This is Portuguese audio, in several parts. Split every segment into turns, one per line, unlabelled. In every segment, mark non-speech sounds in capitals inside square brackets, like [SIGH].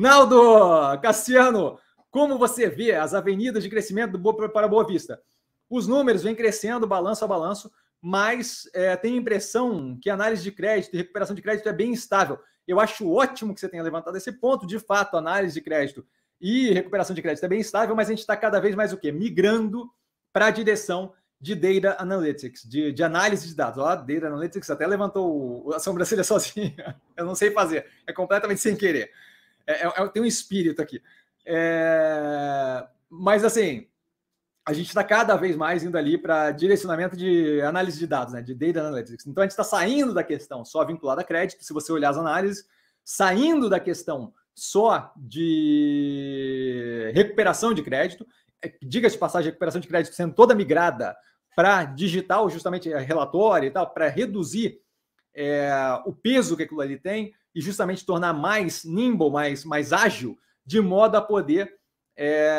Naldo, Cassiano, como você vê as avenidas de crescimento do Boa, para Boa Vista? Os números vêm crescendo balanço a balanço, mas é, a impressão que a análise de crédito e recuperação de crédito é bem estável. Eu acho ótimo que você tenha levantado esse ponto. De fato, análise de crédito e recuperação de crédito é bem estável, mas a gente está cada vez mais o quê? Migrando para a direção de Data Analytics, de, de análise de dados. Lá, Data Analytics até levantou a sobrancelha [LAUGHS] sozinha. Eu não sei fazer, é completamente sem querer. É, é, é, tem um espírito aqui. É, mas assim, a gente está cada vez mais indo ali para direcionamento de análise de dados, né? de data analytics. Então a gente está saindo da questão só vinculada a crédito, se você olhar as análises, saindo da questão só de recuperação de crédito. É, diga-se de passagem, recuperação de crédito sendo toda migrada para digital, justamente relatório e tal, para reduzir é, o peso que aquilo ali tem e justamente tornar mais nimble, mais, mais ágil, de modo a poder é,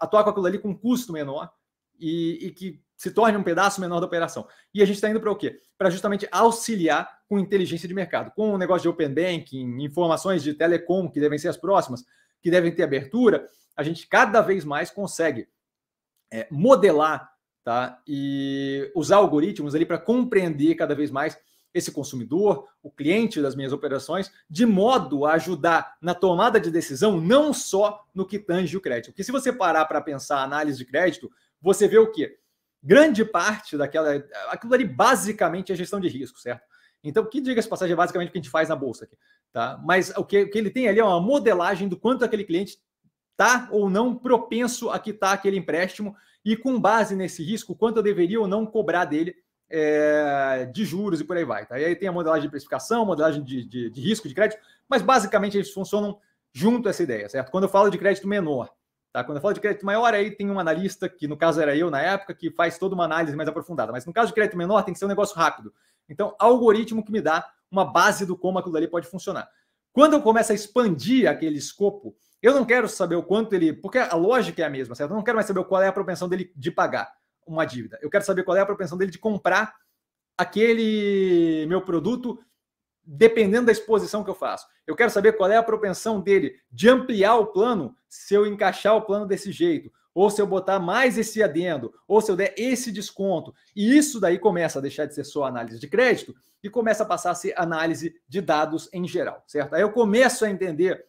atuar com aquilo ali com um custo menor e, e que se torne um pedaço menor da operação. E a gente está indo para o quê? Para justamente auxiliar com inteligência de mercado, com o um negócio de open banking, informações de telecom que devem ser as próximas, que devem ter abertura, a gente cada vez mais consegue é, modelar tá? e usar algoritmos ali para compreender cada vez mais esse consumidor, o cliente das minhas operações, de modo a ajudar na tomada de decisão, não só no que tange o crédito. Porque se você parar para pensar a análise de crédito, você vê o quê? Grande parte daquela. Aquilo ali basicamente é gestão de risco, certo? Então, que diga essa passagem, é basicamente o que a gente faz na bolsa aqui, tá? Mas o que, o que ele tem ali é uma modelagem do quanto aquele cliente está ou não propenso a quitar aquele empréstimo e com base nesse risco, quanto eu deveria ou não cobrar dele é, de juros e por aí vai. Tá? E aí tem a modelagem de precificação, modelagem de, de, de, risco de crédito, mas basicamente eles funcionam junto a essa ideia, certo? Quando eu falo de crédito menor, tá? quando eu falo de crédito maior, aí tem um analista, que no caso era eu na época, que faz toda uma análise mais aprofundada. Mas no caso de crédito menor, tem que ser um negócio rápido. Então, algoritmo que me dá uma base do como aquilo ali pode funcionar. Quando eu começo a expandir aquele escopo, eu não quero saber o quanto ele. Porque a lógica é a mesma, certo? Eu não quero mais saber qual é a propensão dele de pagar uma dívida. Eu quero saber qual é a propensão dele de comprar aquele meu produto dependendo da exposição que eu faço. Eu quero saber qual é a propensão dele de ampliar o plano se eu encaixar o plano desse jeito, ou se eu botar mais esse adendo, ou se eu der esse desconto. E isso daí começa a deixar de ser só análise de crédito e começa a passar a ser análise de dados em geral, certo? Aí eu começo a entender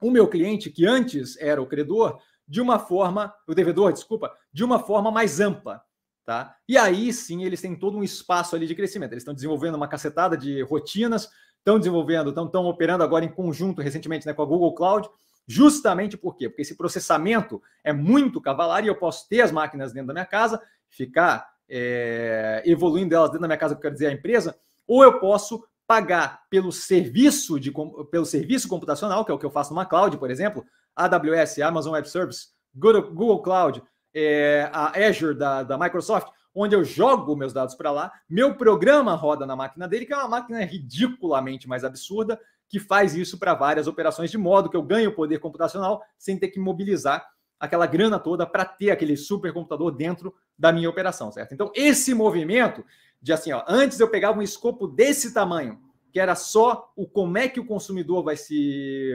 o meu cliente, que antes era o credor, de uma forma, o devedor, desculpa, de uma forma mais ampla. Tá? E aí sim eles têm todo um espaço ali de crescimento. Eles estão desenvolvendo uma cacetada de rotinas, estão desenvolvendo, estão, estão operando agora em conjunto recentemente né, com a Google Cloud, justamente por quê? Porque esse processamento é muito cavalar e eu posso ter as máquinas dentro da minha casa, ficar é, evoluindo elas dentro da minha casa, que eu quero dizer a empresa, ou eu posso pagar pelo serviço de pelo serviço computacional, que é o que eu faço numa cloud, por exemplo, AWS, Amazon Web Services, Google, Google Cloud, é, a Azure da, da Microsoft, onde eu jogo meus dados para lá, meu programa roda na máquina dele, que é uma máquina ridiculamente mais absurda, que faz isso para várias operações, de modo que eu ganho poder computacional sem ter que mobilizar aquela grana toda para ter aquele supercomputador dentro da minha operação, certo? Então, esse movimento de assim, ó, antes eu pegava um escopo desse tamanho que era só o como é que o consumidor vai se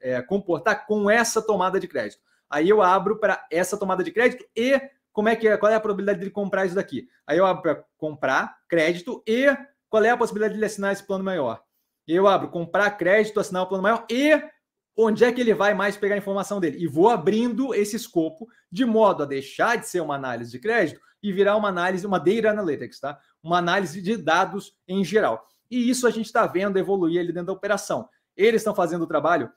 é, comportar com essa tomada de crédito. Aí eu abro para essa tomada de crédito e como é que é, qual é a probabilidade dele comprar isso daqui. Aí eu abro para comprar crédito e qual é a possibilidade ele assinar esse plano maior. Eu abro comprar crédito, assinar o plano maior e onde é que ele vai mais pegar a informação dele. E vou abrindo esse escopo de modo a deixar de ser uma análise de crédito e virar uma análise, uma data analytics, tá? Uma análise de dados em geral. E isso a gente está vendo evoluir ali dentro da operação. Eles estão fazendo o trabalho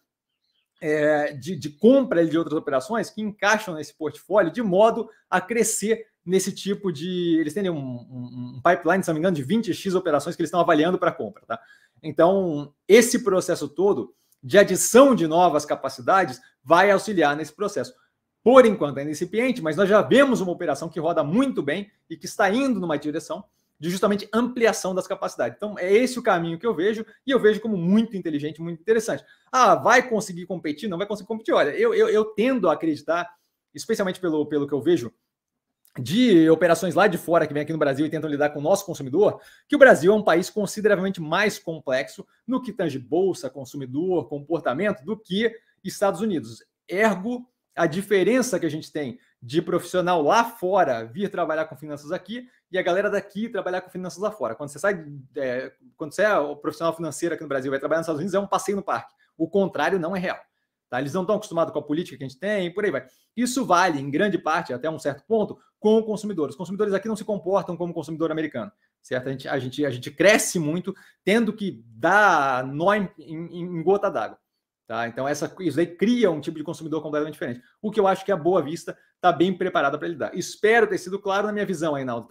é, de, de, compra de outras operações que encaixam nesse portfólio de modo a crescer nesse tipo de. Eles têm um, um, um pipeline, se não me engano, de 20x operações que eles estão avaliando para compra. Tá? Então, esse processo todo de adição de novas capacidades vai auxiliar nesse processo por enquanto é incipiente, mas nós já vemos uma operação que roda muito bem e que está indo numa direção de justamente ampliação das capacidades. Então, é esse o caminho que eu vejo e eu vejo como muito inteligente, muito interessante. Ah, vai conseguir competir? Não vai conseguir competir. Olha, eu, eu, eu tendo a acreditar, especialmente pelo, pelo que eu vejo de operações lá de fora que vem aqui no Brasil e tentam lidar com o nosso consumidor, que o Brasil é um país consideravelmente mais complexo no que tange bolsa, consumidor, comportamento do que Estados Unidos. Ergo, a diferença que a gente tem de profissional lá fora vir trabalhar com finanças aqui e a galera daqui trabalhar com finanças lá fora. Quando você sai, é, quando você é o profissional financeiro aqui no Brasil vai trabalhar nos Estados Unidos, é um passeio no parque. O contrário não é real. Tá? Eles não estão acostumados com a política que a gente tem e por aí vai. Isso vale, em grande parte, até um certo ponto, com o consumidor. Os consumidores aqui não se comportam como consumidor americano. Certo? A gente, a gente, a gente cresce muito tendo que dar nó em, em, em gota d'água. Tá? Então, essa, isso aí cria um tipo de consumidor completamente diferente. O que eu acho que é a Boa Vista está bem preparada para lidar. Espero ter sido claro na minha visão, Reinaldo. Tá?